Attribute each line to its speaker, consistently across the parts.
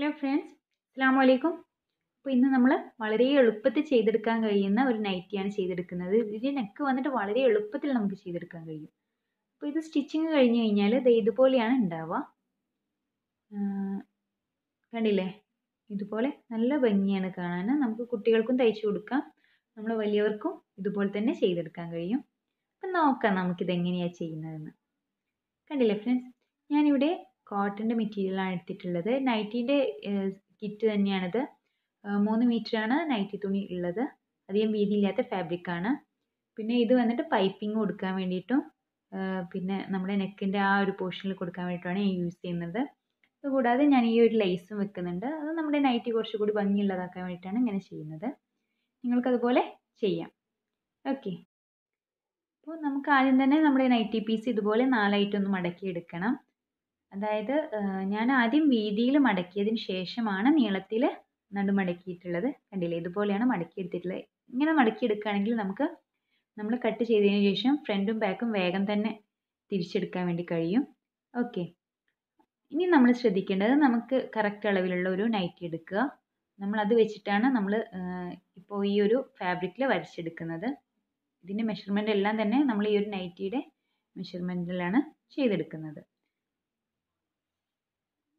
Speaker 1: hello friends അസ്സലാമു അലൈക്കും അപ്പോൾ ഇന്ന് നമ്മൾ വളരെ എളുപ്പത്തിൽ ചെയ്തെടുക്കാൻ കഴിയുന്ന ഒരു നൈറ്റിയാണ് ചെയ്തെടുക്കുന്നത് ഇതിൻ്റെ നെക്ക് വന്നിട്ട് വളരെ എളുപ്പത്തിൽ നമുക്ക് ചെയ്തെടുക്കാൻ കഴിയും അപ്പോൾ ഇത് സ്റ്റിച്ചിങ് കഴിഞ്ഞ് കഴിഞ്ഞാൽ ഇത് ഇതുപോലെയാണ് ഉണ്ടാവുക കണ്ടില്ലേ ഇതുപോലെ നല്ല ഭംഗിയാണ് കാണാൻ നമുക്ക് കുട്ടികൾക്കും തയ്ച്ചു കൊടുക്കാം നമ്മൾ വലിയവർക്കും ഇതുപോലെ തന്നെ ചെയ്തെടുക്കാൻ കഴിയും അപ്പം നോക്കാം നമുക്കിത് എങ്ങനെയാണ് ചെയ്യുന്നതെന്ന് കണ്ടില്ലേ ഫ്രണ്ട്സ് ഞാനിവിടെ കോട്ടൻ്റെ മെറ്റീരിയലാണ് എടുത്തിട്ടുള്ളത് നൈറ്റീൻ്റെ കിറ്റ് തന്നെയാണിത് മൂന്ന് മീറ്ററാണ് നൈറ്റി തുണി ഉള്ളത് അധികം വീതിയില്ലാത്ത ഫാബ്രിക്കാണ് പിന്നെ ഇത് വന്നിട്ട് പൈപ്പിംഗ് കൊടുക്കാൻ വേണ്ടിയിട്ടും പിന്നെ നമ്മുടെ നെക്കിൻ്റെ ആ ഒരു പോർഷനിൽ കൊടുക്കാൻ വേണ്ടിയിട്ടാണ് ഞാൻ യൂസ് ചെയ്യുന്നത് കൂടാതെ ഞാൻ ഈ ഒരു ലേസും വെക്കുന്നുണ്ട് അത് നമ്മുടെ നൈറ്റി കുറച്ചുകൂടി ഭംഗിയുള്ളതാക്കാൻ വേണ്ടിയിട്ടാണ് ഇങ്ങനെ ചെയ്യുന്നത് നിങ്ങൾക്കതുപോലെ ചെയ്യാം ഓക്കെ അപ്പോൾ നമുക്ക് ആദ്യം തന്നെ നമ്മുടെ നൈറ്റി പീസ് ഇതുപോലെ നാലായിട്ടൊന്ന് മടക്കി എടുക്കണം അതായത് ഞാൻ ആദ്യം വീതിയിൽ മടക്കിയതിന് ശേഷമാണ് നീളത്തിൽ നടു മടക്കിയിട്ടുള്ളത് കണ്ടില്ലേ ഇതുപോലെയാണ് മടക്കിയെടുത്തിട്ടുള്ളത് ഇങ്ങനെ മടക്കിയെടുക്കുകയാണെങ്കിൽ നമുക്ക് നമ്മൾ കട്ട് ചെയ്തതിന് ശേഷം ഫ്രണ്ടും ബാക്കും വേഗം തന്നെ തിരിച്ചെടുക്കാൻ വേണ്ടി കഴിയും ഓക്കെ ഇനി നമ്മൾ ശ്രദ്ധിക്കേണ്ടത് നമുക്ക് കറക്റ്റ് അളവിലുള്ള ഒരു നൈറ്റി എടുക്കുക നമ്മൾ അത് വെച്ചിട്ടാണ് നമ്മൾ ഇപ്പോൾ ഈ ഒരു ഫാബ്രിക്കിൽ വരച്ചെടുക്കുന്നത് ഇതിൻ്റെ മെഷർമെൻ്റ് എല്ലാം തന്നെ നമ്മൾ ഈ ഒരു നൈറ്റിയുടെ മെഷർമെൻറ്റിലാണ് ചെയ്തെടുക്കുന്നത്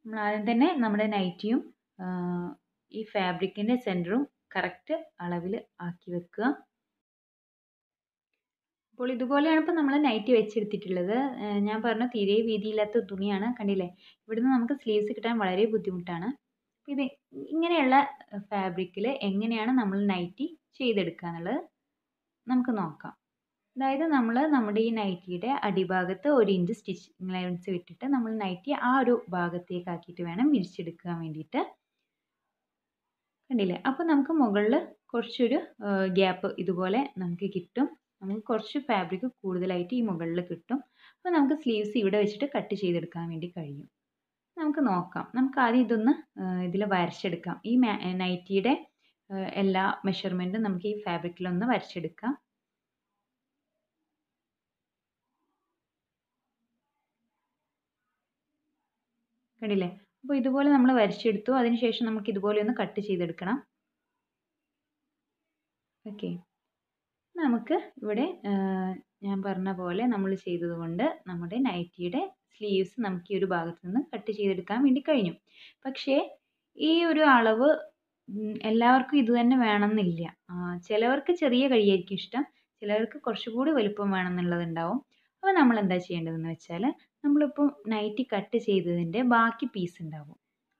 Speaker 1: നമ്മൾ ആദ്യം തന്നെ നമ്മുടെ നൈറ്റിയും ഈ ഫാബ്രിക്കിൻ്റെ സെൻറ്ററും കറക്റ്റ് അളവിൽ ആക്കി വെക്കുക അപ്പോൾ ഇതുപോലെയാണ് ഇപ്പോൾ നമ്മൾ നൈറ്റി വെച്ചെടുത്തിട്ടുള്ളത് ഞാൻ പറഞ്ഞ തീരെ വീതിയില്ലാത്ത തുണിയാണ് കണ്ടില്ലേ ഇവിടുന്ന് നമുക്ക് സ്ലീവ്സ് കിട്ടാൻ വളരെ ബുദ്ധിമുട്ടാണ് ഇത് ഇങ്ങനെയുള്ള ഫാബ്രിക്കിൽ എങ്ങനെയാണ് നമ്മൾ നൈറ്റി ചെയ്തെടുക്കുക എന്നുള്ളത് നമുക്ക് നോക്കാം അതായത് നമ്മൾ നമ്മുടെ ഈ നൈറ്റിയുടെ അടിഭാഗത്ത് ഒരു ഇഞ്ച് സ്റ്റിച്ചിങ് ലൈൻസ് വിട്ടിട്ട് നമ്മൾ നൈറ്റി ആ ഒരു ഭാഗത്തേക്ക് ആക്കിയിട്ട് വേണം വിരിച്ചെടുക്കാൻ വേണ്ടിയിട്ട് കണ്ടില്ലേ അപ്പോൾ നമുക്ക് മുകളിൽ കുറച്ചൊരു ഗ്യാപ്പ് ഇതുപോലെ നമുക്ക് കിട്ടും നമുക്ക് കുറച്ച് ഫാബ്രിക് കൂടുതലായിട്ട് ഈ മുകളിൽ കിട്ടും അപ്പോൾ നമുക്ക് സ്ലീവ്സ് ഇവിടെ വെച്ചിട്ട് കട്ട് ചെയ്തെടുക്കാൻ വേണ്ടി കഴിയും നമുക്ക് നോക്കാം നമുക്ക് ആദ്യം ഇതൊന്ന് ഇതിൽ വരച്ചെടുക്കാം ഈ നൈറ്റിയുടെ എല്ലാ മെഷർമെൻറ്റും നമുക്ക് ഈ ഫാബ്രിക്കിലൊന്ന് വരച്ചെടുക്കാം കണ്ടില്ലേ അപ്പോൾ ഇതുപോലെ നമ്മൾ വരച്ചെടുത്തു അതിനുശേഷം നമുക്ക് ഇതുപോലെ ഒന്ന് കട്ട് ചെയ്തെടുക്കണം ഓക്കെ നമുക്ക് ഇവിടെ ഞാൻ പറഞ്ഞ പോലെ നമ്മൾ ചെയ്തതുകൊണ്ട് നമ്മുടെ നൈറ്റിയുടെ സ്ലീവ്സ് നമുക്ക് ഈ ഒരു ഭാഗത്ത് നിന്ന് കട്ട് ചെയ്തെടുക്കാൻ വേണ്ടി കഴിഞ്ഞു പക്ഷേ ഈ ഒരു അളവ് എല്ലാവർക്കും ഇത് തന്നെ വേണമെന്നില്ല ചിലവർക്ക് ചെറിയ കഴിയായിരിക്കും ഇഷ്ടം ചിലവർക്ക് കുറച്ചുകൂടി വലുപ്പം ഉണ്ടാവും അപ്പോൾ നമ്മൾ എന്താ ചെയ്യേണ്ടതെന്ന് വെച്ചാൽ നമ്മളിപ്പോൾ നൈറ്റി കട്ട് ചെയ്തതിൻ്റെ ബാക്കി പീസ് ഉണ്ടാവും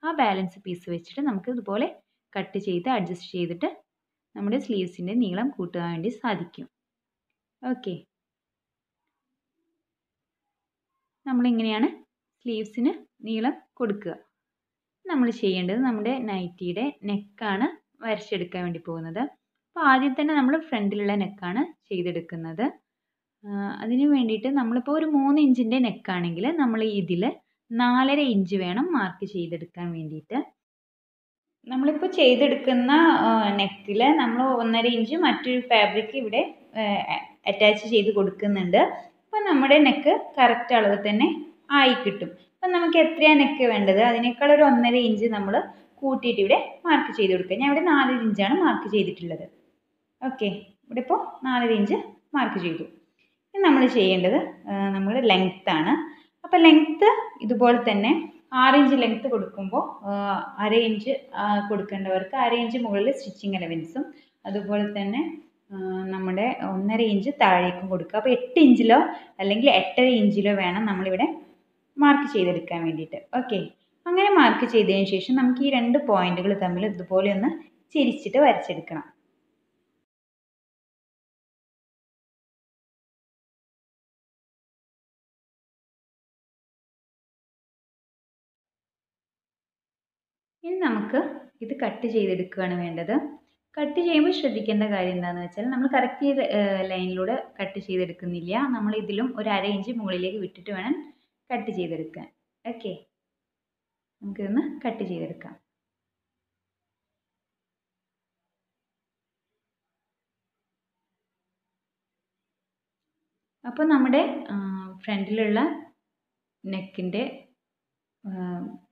Speaker 1: ആ ബാലൻസ് പീസ് വെച്ചിട്ട് നമുക്ക് ഇതുപോലെ കട്ട് ചെയ്ത് അഡ്ജസ്റ്റ് ചെയ്തിട്ട് നമ്മുടെ സ്ലീവ്സിൻ്റെ നീളം കൂട്ടുവാൻ വേണ്ടി സാധിക്കും ഓക്കെ നമ്മളിങ്ങനെയാണ് സ്ലീവ്സിന് നീളം കൊടുക്കുക നമ്മൾ ചെയ്യേണ്ടത് നമ്മുടെ നൈറ്റിയുടെ നെക്കാണ് വരച്ചെടുക്കാൻ വേണ്ടി പോകുന്നത് അപ്പോൾ ആദ്യം തന്നെ നമ്മൾ ഫ്രണ്ടിലുള്ള നെക്കാണ് ചെയ്തെടുക്കുന്നത് അതിന് വേണ്ടിയിട്ട് നമ്മളിപ്പോൾ ഒരു മൂന്ന് ഇഞ്ചിൻ്റെ നെക്കാണെങ്കിൽ നമ്മൾ ഇതിൽ നാലര ഇഞ്ച് വേണം മാർക്ക് ചെയ്തെടുക്കാൻ വേണ്ടിയിട്ട് നമ്മളിപ്പോൾ ചെയ്തെടുക്കുന്ന നെക്കിൽ നമ്മൾ ഒന്നര ഇഞ്ച് മറ്റൊരു ഫാബ്രിക് ഇവിടെ അറ്റാച്ച് ചെയ്ത് കൊടുക്കുന്നുണ്ട് അപ്പോൾ നമ്മുടെ നെക്ക് കറക്റ്റ് അളവ് തന്നെ ആയി കിട്ടും അപ്പം നമുക്ക് എത്രയാണ് നെക്ക് വേണ്ടത് അതിനേക്കാൾ ഒരു ഒന്നര ഇഞ്ച് നമ്മൾ കൂട്ടിയിട്ട് ഇവിടെ മാർക്ക് ചെയ്ത് കൊടുക്കുക ഞാൻ ഇവിടെ നാലര ഇഞ്ചാണ് മാർക്ക് ചെയ്തിട്ടുള്ളത് ഓക്കെ ഇവിടെ ഇപ്പോൾ നാലര ഇഞ്ച് മാർക്ക് ചെയ്തു നമ്മൾ ചെയ്യേണ്ടത് നമ്മൾ ലെങ്ത്താണ് അപ്പോൾ ലെങ്ത്ത് ഇതുപോലെ തന്നെ ആറ് ഇഞ്ച് ലെങ്ത്ത് കൊടുക്കുമ്പോൾ അര ഇഞ്ച് കൊടുക്കേണ്ടവർക്ക് അര ഇഞ്ച് മുകളിൽ സ്റ്റിച്ചിങ് അലവൻസും അതുപോലെ തന്നെ നമ്മുടെ ഒന്നര ഇഞ്ച് താഴേക്കും കൊടുക്കുക അപ്പോൾ എട്ട് ഇഞ്ചിലോ അല്ലെങ്കിൽ എട്ടര ഇഞ്ചിലോ വേണം നമ്മളിവിടെ മാർക്ക് ചെയ്തെടുക്കാൻ വേണ്ടിയിട്ട് ഓക്കെ അങ്ങനെ മാർക്ക് ചെയ്തതിന് ശേഷം നമുക്ക് ഈ രണ്ട് പോയിന്റുകൾ തമ്മിൽ ഇതുപോലെ ഒന്ന് ചിരിച്ചിട്ട് വരച്ചെടുക്കണം ഇനി നമുക്ക് ഇത് കട്ട് ചെയ്തെടുക്കുകയാണ് വേണ്ടത് കട്ട് ചെയ്യുമ്പോൾ ശ്രദ്ധിക്കേണ്ട കാര്യം എന്താണെന്ന് വെച്ചാൽ നമ്മൾ കറക്റ്റ് ചെയ്ത ലൈനിലൂടെ കട്ട് ചെയ്തെടുക്കുന്നില്ല നമ്മൾ ഇതിലും ഒരു അര ഇഞ്ച് മുകളിലേക്ക് വിട്ടിട്ട് വേണം കട്ട് ചെയ്തെടുക്കാൻ ഓക്കെ നമുക്കിതൊന്ന് കട്ട് ചെയ്തെടുക്കാം അപ്പോൾ നമ്മുടെ ഫ്രണ്ടിലുള്ള നെക്കിൻ്റെ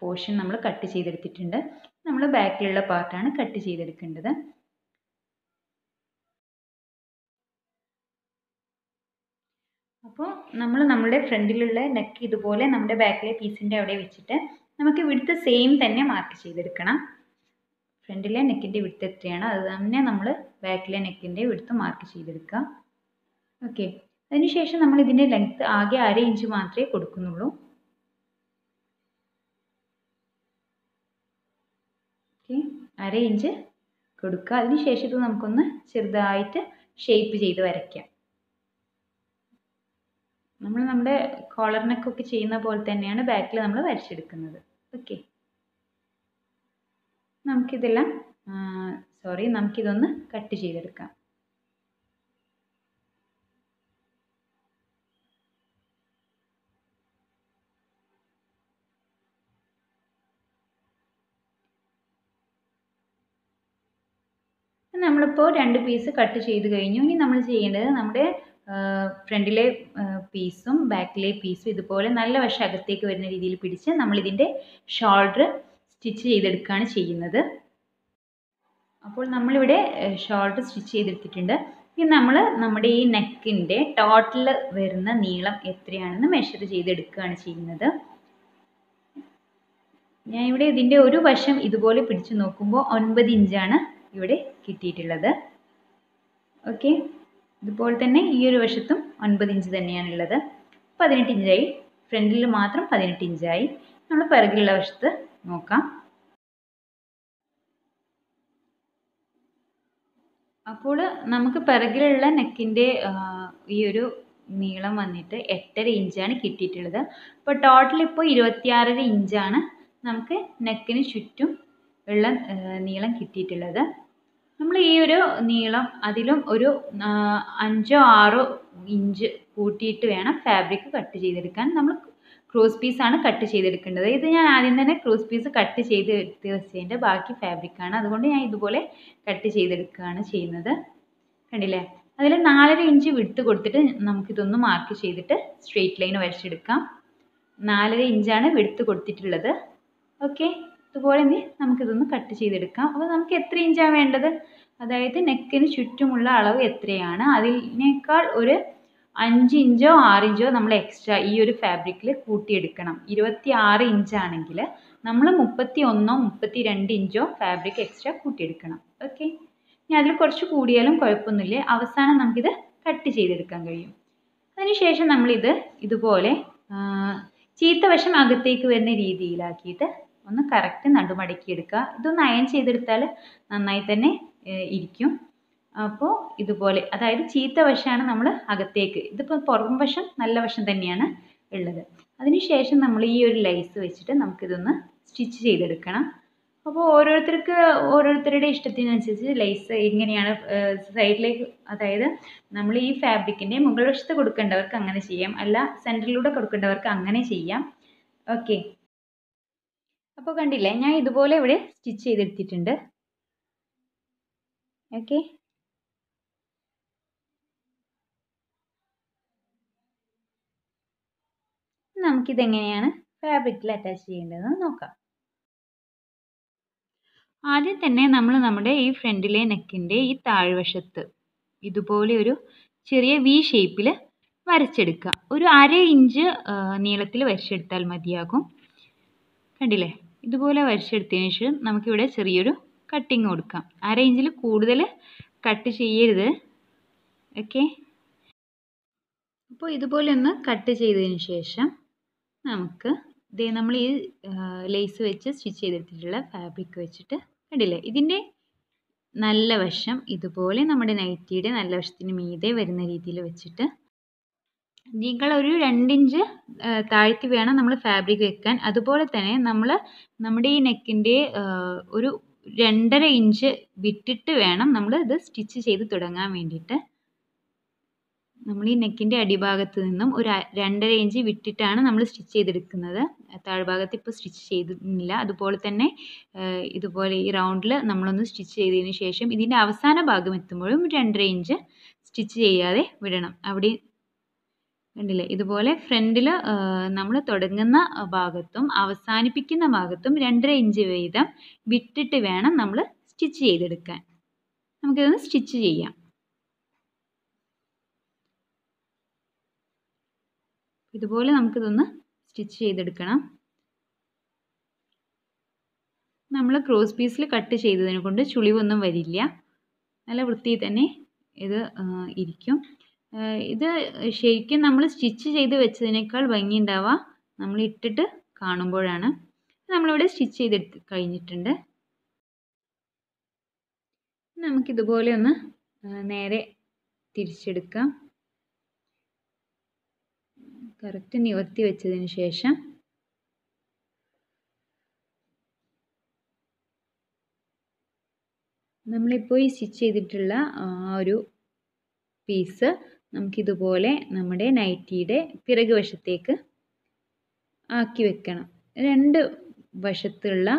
Speaker 1: പോർഷൻ നമ്മൾ കട്ട് ചെയ്തെടുത്തിട്ടുണ്ട് നമ്മൾ ബാക്കിലുള്ള പാർട്ടാണ് കട്ട് ചെയ്തെടുക്കേണ്ടത് അപ്പോൾ നമ്മൾ നമ്മുടെ ഫ്രണ്ടിലുള്ള നെക്ക് ഇതുപോലെ നമ്മുടെ ബാക്കിലെ പീസിൻ്റെ അവിടെ വെച്ചിട്ട് നമുക്ക് ഇവിടുത്തെ സെയിം തന്നെ മാർക്ക് ചെയ്തെടുക്കണം ഫ്രണ്ടിലെ നെക്കിൻ്റെ വിടുത്ത് എത്രയാണ് അത് തന്നെ നമ്മൾ ബാക്കിലെ നെക്കിൻ്റെ വിടുത്ത് മാർക്ക് ചെയ്തെടുക്കുക ഓക്കെ അതിനുശേഷം നമ്മൾ ഇതിൻ്റെ ലെങ്ത്ത് ആകെ അര ഇഞ്ച് മാത്രമേ കൊടുക്കുന്നുള്ളൂ ഓക്കെ അര ഇഞ്ച് കൊടുക്കുക അതിനുശേഷം ഇത് നമുക്കൊന്ന് ചെറുതായിട്ട് ഷേപ്പ് ചെയ്ത് വരയ്ക്കാം നമ്മൾ നമ്മുടെ കോളർ ഒക്കെ ചെയ്യുന്ന പോലെ തന്നെയാണ് ബാക്കിൽ നമ്മൾ വരച്ചെടുക്കുന്നത് ഓക്കെ നമുക്കിതെല്ലാം സോറി നമുക്കിതൊന്ന് കട്ട് ചെയ്തെടുക്കാം നമ്മളിപ്പോൾ രണ്ട് പീസ് കട്ട് ചെയ്ത് കഴിഞ്ഞു ഇനി നമ്മൾ ചെയ്യേണ്ടത് നമ്മുടെ ഫ്രണ്ടിലെ പീസും ബാക്കിലെ പീസും ഇതുപോലെ നല്ല വശം അകത്തേക്ക് വരുന്ന രീതിയിൽ പിടിച്ച് നമ്മളിതിൻ്റെ ഷോൾഡർ സ്റ്റിച്ച് ചെയ്തെടുക്കുകയാണ് ചെയ്യുന്നത് അപ്പോൾ നമ്മളിവിടെ ഷോൾഡർ സ്റ്റിച്ച് ചെയ്തെടുത്തിട്ടുണ്ട് ഇനി നമ്മൾ നമ്മുടെ ഈ നെക്കിൻ്റെ ടോട്ടൽ വരുന്ന നീളം എത്രയാണെന്ന് മെഷർ ചെയ്തെടുക്കുകയാണ് ചെയ്യുന്നത് ഞാൻ ഇവിടെ ഇതിൻ്റെ ഒരു വശം ഇതുപോലെ പിടിച്ചു നോക്കുമ്പോൾ ഒൻപത് ഇഞ്ചാണ് ഇവിടെ കിട്ടിയിട്ടുള്ളത് ഓക്കെ ഇതുപോലെ തന്നെ ഈ ഒരു വശത്തും ഒൻപത് ഇഞ്ച് തന്നെയാണുള്ളത് പതിനെട്ട് ഇഞ്ചായി ഫ്രണ്ടിൽ മാത്രം പതിനെട്ട് ഇഞ്ചായി നമ്മൾ പിറകിലുള്ള വശത്ത് നോക്കാം അപ്പോൾ നമുക്ക് പിറകിലുള്ള നെക്കിൻ്റെ ഈ ഒരു നീളം വന്നിട്ട് എട്ടര ഇഞ്ചാണ് കിട്ടിയിട്ടുള്ളത് അപ്പോൾ ടോട്ടൽ ഇപ്പോൾ ഇരുപത്തിയാറര ഇഞ്ചാണ് നമുക്ക് നെക്കിന് ചുറ്റും ഉള്ള നീളം കിട്ടിയിട്ടുള്ളത് നമ്മൾ ഈ ഒരു നീളം അതിലും ഒരു അഞ്ചോ ആറോ ഇഞ്ച് കൂട്ടിയിട്ട് വേണം ഫാബ്രിക് കട്ട് ചെയ്തെടുക്കാൻ നമ്മൾ ക്രോസ് പീസാണ് കട്ട് ചെയ്തെടുക്കേണ്ടത് ഇത് ഞാൻ ആദ്യം തന്നെ ക്രോസ് പീസ് കട്ട് ചെയ്ത് എടുത്ത് വെച്ചതിൻ്റെ ബാക്കി ഫാബ്രിക്കാണ് അതുകൊണ്ട് ഞാൻ ഇതുപോലെ കട്ട് ചെയ്തെടുക്കുകയാണ് ചെയ്യുന്നത് കണ്ടില്ലേ അതിൽ നാലര ഇഞ്ച് വിട്ട് കൊടുത്തിട്ട് നമുക്കിതൊന്ന് മാർക്ക് ചെയ്തിട്ട് സ്ട്രെയിറ്റ് ലൈൻ വരച്ചെടുക്കാം നാലര ഇഞ്ചാണ് വിടുത്ത് കൊടുത്തിട്ടുള്ളത് ഓക്കെ അതുപോലെ ഇനി നമുക്കിതൊന്ന് കട്ട് ചെയ്തെടുക്കാം അപ്പോൾ നമുക്ക് എത്ര ഇഞ്ചാണ് വേണ്ടത് അതായത് നെക്കിന് ചുറ്റുമുള്ള അളവ് എത്രയാണ് അതിനേക്കാൾ ഒരു അഞ്ച് ഇഞ്ചോ ആറ് ഇഞ്ചോ നമ്മൾ എക്സ്ട്രാ ഈ ഒരു ഫാബ്രിക്കിൽ കൂട്ടിയെടുക്കണം ഇരുപത്തി ആറ് ഇഞ്ചാണെങ്കിൽ നമ്മൾ മുപ്പത്തി ഒന്നോ മുപ്പത്തി രണ്ട് ഇഞ്ചോ ഫാബ്രിക് എക്സ്ട്രാ കൂട്ടിയെടുക്കണം ഓക്കെ ഇനി അതിൽ കുറച്ച് കൂടിയാലും കുഴപ്പമൊന്നുമില്ല അവസാനം നമുക്കിത് കട്ട് ചെയ്തെടുക്കാൻ കഴിയും അതിനുശേഷം നമ്മളിത് ഇതുപോലെ ചീത്ത വശം അകത്തേക്ക് വരുന്ന രീതിയിലാക്കിയിട്ട് ഒന്ന് കറക്റ്റ് നടുമടക്കി എടുക്കുക ഇതൊന്ന് അയൺ ചെയ്തെടുത്താൽ നന്നായി തന്നെ ഇരിക്കും അപ്പോൾ ഇതുപോലെ അതായത് ചീത്ത വശമാണ് നമ്മൾ അകത്തേക്ക് ഇതിപ്പോൾ പുറം വശം നല്ല വശം തന്നെയാണ് ഉള്ളത് അതിനുശേഷം നമ്മൾ ഈ ഒരു ലൈസ് വെച്ചിട്ട് നമുക്കിതൊന്ന് സ്റ്റിച്ച് ചെയ്തെടുക്കണം അപ്പോൾ ഓരോരുത്തർക്ക് ഓരോരുത്തരുടെ ഇഷ്ടത്തിനനുസരിച്ച് ലൈസ് എങ്ങനെയാണ് സൈഡിലേക്ക് അതായത് നമ്മൾ ഈ ഫാബ്രിക്കിൻ്റെ മുകൾ വശത്ത് കൊടുക്കേണ്ടവർക്ക് അങ്ങനെ ചെയ്യാം അല്ല സെൻറ്ററിലൂടെ കൊടുക്കേണ്ടവർക്ക് അങ്ങനെ ചെയ്യാം ഓക്കെ അപ്പോൾ കണ്ടില്ലേ ഞാൻ ഇതുപോലെ ഇവിടെ സ്റ്റിച്ച് ചെയ്തെടുത്തിട്ടുണ്ട് ഓക്കെ നമുക്കിതെങ്ങനെയാണ് ഫാബ്രിക്കിൽ അറ്റാച്ച് ചെയ്യേണ്ടതെന്ന് നോക്കാം ആദ്യം തന്നെ നമ്മൾ നമ്മുടെ ഈ ഫ്രണ്ടിലെ നെക്കിൻ്റെ ഈ താഴ്വശത്ത് ഇതുപോലെ ഒരു ചെറിയ വി ഷേപ്പിൽ വരച്ചെടുക്കുക ഒരു അര ഇഞ്ച് നീളത്തിൽ വരച്ചെടുത്താൽ മതിയാകും കണ്ടില്ലേ ഇതുപോലെ വരച്ചെടുത്തതിന് ശേഷം നമുക്കിവിടെ ചെറിയൊരു കട്ടിങ് കൊടുക്കാം ആ റേഞ്ചിൽ കൂടുതൽ കട്ട് ചെയ്യരുത് ഓക്കെ അപ്പോൾ ഇതുപോലെ ഒന്ന് കട്ട് ചെയ്തതിന് ശേഷം നമുക്ക് ഇതേ നമ്മൾ ഈ ലേസ് വെച്ച് സ്റ്റിച്ച് ചെയ്തിട്ടുള്ള ഫാബ്രിക് വെച്ചിട്ട് കണ്ടില്ലേ ഇതിൻ്റെ നല്ല വശം ഇതുപോലെ നമ്മുടെ നൈറ്റിയുടെ നല്ല വശത്തിന് മീതെ വരുന്ന രീതിയിൽ വെച്ചിട്ട് നിങ്ങൾ ഒരു രണ്ടിഞ്ച് താഴ്ത്തി വേണം നമ്മൾ ഫാബ്രിക് വെക്കാൻ അതുപോലെ തന്നെ നമ്മൾ നമ്മുടെ ഈ നെക്കിൻ്റെ ഒരു രണ്ടര ഇഞ്ച് വിട്ടിട്ട് വേണം നമ്മൾ ഇത് സ്റ്റിച്ച് ചെയ്ത് തുടങ്ങാൻ വേണ്ടിയിട്ട് നമ്മൾ ഈ നെക്കിൻ്റെ അടിഭാഗത്ത് നിന്നും ഒരു രണ്ടര ഇഞ്ച് വിട്ടിട്ടാണ് നമ്മൾ സ്റ്റിച്ച് ചെയ്തെടുക്കുന്നത് താഴ്ഭാഗത്ത് ഇപ്പോൾ സ്റ്റിച്ച് ചെയ്തിട്ടില്ല അതുപോലെ തന്നെ ഇതുപോലെ ഈ റൗണ്ടിൽ നമ്മളൊന്ന് സ്റ്റിച്ച് ചെയ്തതിന് ശേഷം ഇതിൻ്റെ അവസാന ഭാഗം എത്തുമ്പോഴും രണ്ടര ഇഞ്ച് സ്റ്റിച്ച് ചെയ്യാതെ വിടണം അവിടെ കണ്ടില്ലേ ഇതുപോലെ ഫ്രണ്ടിൽ നമ്മൾ തുടങ്ങുന്ന ഭാഗത്തും അവസാനിപ്പിക്കുന്ന ഭാഗത്തും രണ്ടര ഇഞ്ച് വീതം വിട്ടിട്ട് വേണം നമ്മൾ സ്റ്റിച്ച് ചെയ്തെടുക്കാൻ നമുക്കിതൊന്ന് സ്റ്റിച്ച് ചെയ്യാം ഇതുപോലെ നമുക്കിതൊന്ന് സ്റ്റിച്ച് ചെയ്തെടുക്കണം നമ്മൾ ക്രോസ് പീസിൽ കട്ട് ചെയ്തതിനെ കൊണ്ട് ചുളിവൊന്നും വരില്ല നല്ല വൃത്തിയിൽ തന്നെ ഇത് ഇരിക്കും ഇത് ശരിക്കും നമ്മൾ സ്റ്റിച്ച് ചെയ്ത് വെച്ചതിനേക്കാൾ ഭംഗി ഉണ്ടാവുക നമ്മൾ ഇട്ടിട്ട് കാണുമ്പോഴാണ് നമ്മളിവിടെ സ്റ്റിച്ച് ചെയ്തെടുത്ത് കഴിഞ്ഞിട്ടുണ്ട് നമുക്കിതുപോലെ ഒന്ന് നേരെ തിരിച്ചെടുക്കാം കറക്റ്റ് നിവർത്തി വെച്ചതിന് ശേഷം നമ്മളിപ്പോൾ ഈ സ്റ്റിച്ച് ചെയ്തിട്ടുള്ള ആ ഒരു പീസ് നമുക്കിതുപോലെ നമ്മുടെ നൈറ്റിയുടെ പിറക് വശത്തേക്ക് ആക്കി വെക്കണം രണ്ട് വശത്തുള്ള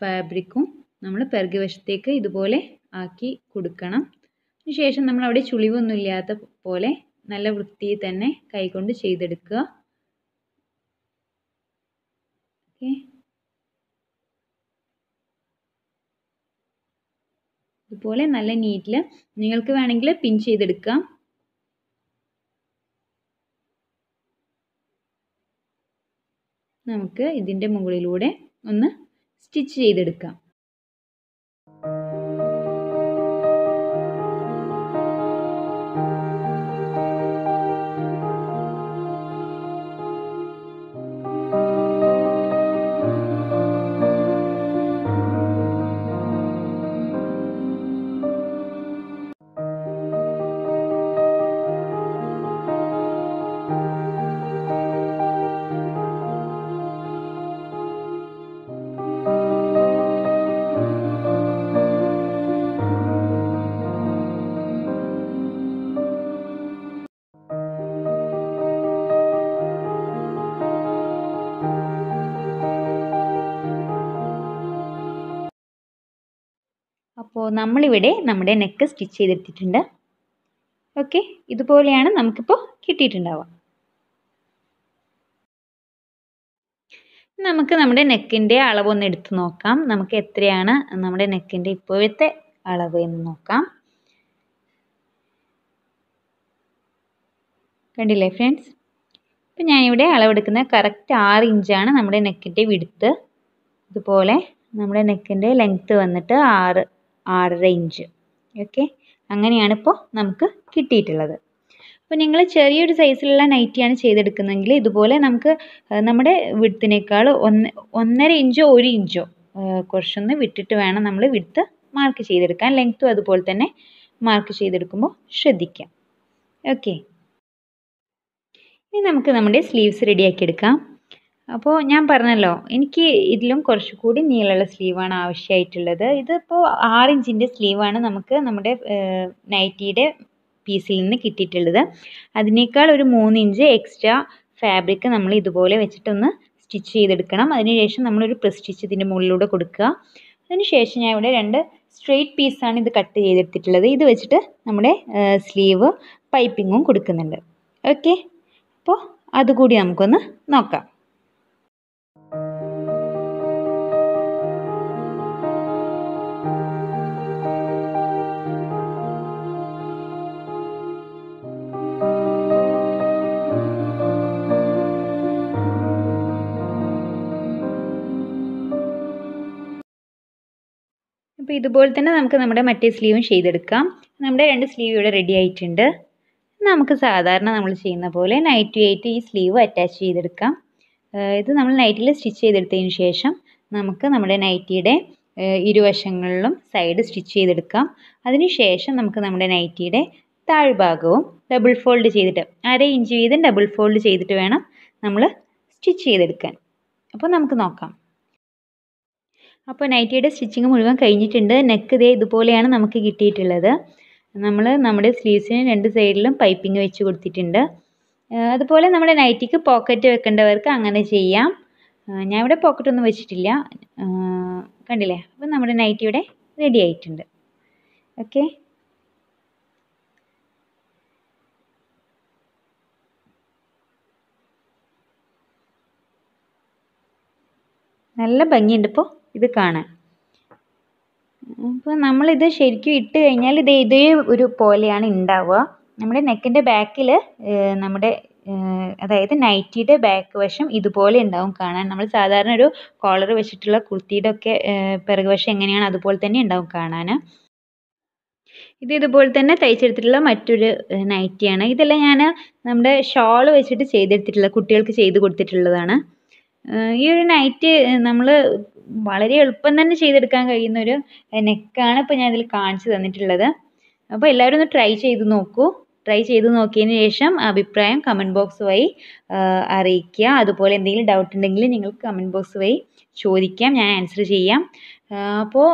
Speaker 1: ഫാബ്രിക്കും നമ്മൾ പിറക് വശത്തേക്ക് ഇതുപോലെ ആക്കി കൊടുക്കണം അതിനുശേഷം നമ്മളവിടെ ചുളിവൊന്നുമില്ലാത്ത പോലെ നല്ല വൃത്തി തന്നെ കൈകൊണ്ട് ചെയ്തെടുക്കുക ഓക്കെ ഇതുപോലെ നല്ല നീറ്റിൽ നിങ്ങൾക്ക് വേണമെങ്കിൽ പിൻ ചെയ്തെടുക്കാം നമുക്ക് ഇതിൻ്റെ മുകളിലൂടെ ഒന്ന് സ്റ്റിച്ച് ചെയ്തെടുക്കാം അപ്പോൾ നമ്മളിവിടെ നമ്മുടെ നെക്ക് സ്റ്റിച്ച് ചെയ്തെടുത്തിട്ടുണ്ട് ഓക്കെ ഇതുപോലെയാണ് നമുക്കിപ്പോൾ കിട്ടിയിട്ടുണ്ടാവുക നമുക്ക് നമ്മുടെ നെക്കിൻ്റെ അളവൊന്ന് എടുത്ത് നോക്കാം നമുക്ക് എത്രയാണ് നമ്മുടെ നെക്കിൻ്റെ ഇപ്പോഴത്തെ അളവ് എന്ന് നോക്കാം കണ്ടില്ലേ ഫ്രണ്ട്സ് ഇപ്പം ഞാനിവിടെ അളവെടുക്കുന്ന കറക്റ്റ് ആറ് ഇഞ്ചാണ് നമ്മുടെ നെക്കിൻ്റെ വിടുത്ത് ഇതുപോലെ നമ്മുടെ നെക്കിൻ്റെ ലെങ്ത്ത് വന്നിട്ട് ആറ് ആറര ഇഞ്ച് ഓക്കെ അങ്ങനെയാണ് ഇപ്പോൾ നമുക്ക് കിട്ടിയിട്ടുള്ളത് അപ്പോൾ നിങ്ങൾ ചെറിയൊരു സൈസിലുള്ള നൈറ്റിയാണ് ചെയ്തെടുക്കുന്നതെങ്കിൽ ഇതുപോലെ നമുക്ക് നമ്മുടെ വിടുത്തിനേക്കാൾ ഒന്ന് ഒന്നര ഇഞ്ചോ ഒരു ഇഞ്ചോ കുറച്ചൊന്ന് വിട്ടിട്ട് വേണം നമ്മൾ വിടുത്ത് മാർക്ക് ചെയ്തെടുക്കാൻ ലെങ്ത്തും അതുപോലെ തന്നെ മാർക്ക് ചെയ്തെടുക്കുമ്പോൾ ശ്രദ്ധിക്കാം ഓക്കെ ഇനി നമുക്ക് നമ്മുടെ സ്ലീവ്സ് റെഡിയാക്കി എടുക്കാം അപ്പോൾ ഞാൻ പറഞ്ഞല്ലോ എനിക്ക് ഇതിലും കുറച്ചുകൂടി നീളമുള്ള സ്ലീവാണ് ആവശ്യമായിട്ടുള്ളത് ഇതിപ്പോൾ ആറിഞ്ചിൻ്റെ സ്ലീവാണ് നമുക്ക് നമ്മുടെ നൈറ്റിയുടെ പീസിൽ നിന്ന് കിട്ടിയിട്ടുള്ളത് അതിനേക്കാൾ ഒരു മൂന്നിഞ്ച് ഇഞ്ച് എക്സ്ട്രാ ഫാബ്രിക് നമ്മൾ ഇതുപോലെ വെച്ചിട്ടൊന്ന് സ്റ്റിച്ച് ചെയ്തെടുക്കണം അതിനുശേഷം നമ്മളൊരു പ്രസ് സ്റ്റിച്ച് ഇതിൻ്റെ മുകളിലൂടെ കൊടുക്കുക അതിനുശേഷം ഞാൻ ഇവിടെ രണ്ട് സ്ട്രെയിറ്റ് പീസാണ് ഇത് കട്ട് ചെയ്തെടുത്തിട്ടുള്ളത് ഇത് വെച്ചിട്ട് നമ്മുടെ സ്ലീവ് പൈപ്പിങ്ങും കൊടുക്കുന്നുണ്ട് ഓക്കെ അപ്പോൾ അതുകൂടി നമുക്കൊന്ന് നോക്കാം അപ്പോൾ ഇതുപോലെ തന്നെ നമുക്ക് നമ്മുടെ മറ്റേ സ്ലീവും ചെയ്തെടുക്കാം നമ്മുടെ രണ്ട് സ്ലീവ് ഇവിടെ റെഡി ആയിട്ടുണ്ട് നമുക്ക് സാധാരണ നമ്മൾ ചെയ്യുന്ന പോലെ നൈറ്റ് ആയിട്ട് ഈ സ്ലീവ് അറ്റാച്ച് ചെയ്തെടുക്കാം ഇത് നമ്മൾ നൈറ്റിൽ സ്റ്റിച്ച് ചെയ്തെടുത്തതിന് ശേഷം നമുക്ക് നമ്മുടെ നൈറ്റിയുടെ ഇരുവശങ്ങളിലും സൈഡ് സ്റ്റിച്ച് ചെയ്തെടുക്കാം അതിനുശേഷം നമുക്ക് നമ്മുടെ നൈറ്റിയുടെ താഴ്ഭാഗവും ഡബിൾ ഫോൾഡ് ചെയ്തിട്ട് അര ഇഞ്ച് വീതം ഡബിൾ ഫോൾഡ് ചെയ്തിട്ട് വേണം നമ്മൾ സ്റ്റിച്ച് ചെയ്തെടുക്കാൻ അപ്പോൾ നമുക്ക് നോക്കാം അപ്പോൾ നൈറ്റിയുടെ സ്റ്റിച്ചിങ് മുഴുവൻ കഴിഞ്ഞിട്ടുണ്ട് നെക്ക് ഇതേ ഇതുപോലെയാണ് നമുക്ക് കിട്ടിയിട്ടുള്ളത് നമ്മൾ നമ്മുടെ സ്ലീവ്സിന് രണ്ട് സൈഡിലും പൈപ്പിംഗ് വെച്ച് കൊടുത്തിട്ടുണ്ട് അതുപോലെ നമ്മുടെ നൈറ്റിക്ക് പോക്കറ്റ് വെക്കേണ്ടവർക്ക് അങ്ങനെ ചെയ്യാം ഞാൻ ഇവിടെ പോക്കറ്റൊന്നും വെച്ചിട്ടില്ല കണ്ടില്ലേ അപ്പോൾ നമ്മുടെ നൈറ്റി ഇവിടെ റെഡി ആയിട്ടുണ്ട് ഓക്കെ നല്ല ഭംഗിയുണ്ട് ഇപ്പോൾ ഇത് കാണാൻ അപ്പോൾ നമ്മളിത് ശരിക്കും ഇട്ട് കഴിഞ്ഞാൽ ഇത് ഇതേ ഒരു പോലെയാണ് ഉണ്ടാവുക നമ്മുടെ നെക്കിൻ്റെ ബാക്കിൽ നമ്മുടെ അതായത് നൈറ്റിയുടെ ബാക്ക് വശം ഇതുപോലെ ഉണ്ടാവും കാണാൻ നമ്മൾ സാധാരണ ഒരു കോളർ വെച്ചിട്ടുള്ള കുർത്തിയുടെ ഒക്കെ വശം എങ്ങനെയാണ് അതുപോലെ തന്നെ ഉണ്ടാവും കാണാൻ ഇത് ഇതുപോലെ തന്നെ തയ്ച്ചെടുത്തിട്ടുള്ള മറ്റൊരു നൈറ്റിയാണ് ഇതെല്ലാം ഞാൻ നമ്മുടെ ഷോൾ വെച്ചിട്ട് ചെയ്തെടുത്തിട്ടുള്ള കുട്ടികൾക്ക് ചെയ്ത് കൊടുത്തിട്ടുള്ളതാണ് ഈ ഒരു നൈറ്റ് നമ്മൾ വളരെ എളുപ്പം തന്നെ ചെയ്തെടുക്കാൻ കഴിയുന്ന ഒരു നെക്കാണ് ഇപ്പോൾ ഞാൻ ഇതിൽ കാണിച്ചു തന്നിട്ടുള്ളത് അപ്പോൾ എല്ലാവരും ഒന്ന് ട്രൈ ചെയ്ത് നോക്കൂ ട്രൈ ചെയ്ത് നോക്കിയതിന് ശേഷം അഭിപ്രായം കമൻറ്റ് ബോക്സ് വഴി അറിയിക്കുക അതുപോലെ എന്തെങ്കിലും ഡൗട്ട് ഉണ്ടെങ്കിൽ നിങ്ങൾക്ക് കമൻറ്റ് ബോക്സ് വഴി ചോദിക്കാം ഞാൻ ആൻസർ ചെയ്യാം അപ്പോൾ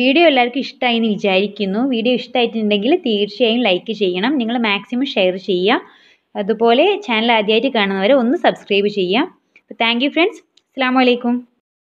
Speaker 1: വീഡിയോ എല്ലാവർക്കും ഇഷ്ടമായി എന്ന് വിചാരിക്കുന്നു വീഡിയോ ഇഷ്ടമായിട്ടുണ്ടെങ്കിൽ തീർച്ചയായും ലൈക്ക് ചെയ്യണം നിങ്ങൾ മാക്സിമം ഷെയർ ചെയ്യുക അതുപോലെ ചാനൽ ആദ്യമായിട്ട് കാണുന്നവരെ ഒന്ന് സബ്സ്ക്രൈബ് ചെയ്യുക താങ്ക് യു ഫ്രണ്ട്സ് അസ്സാം വലൈക്കും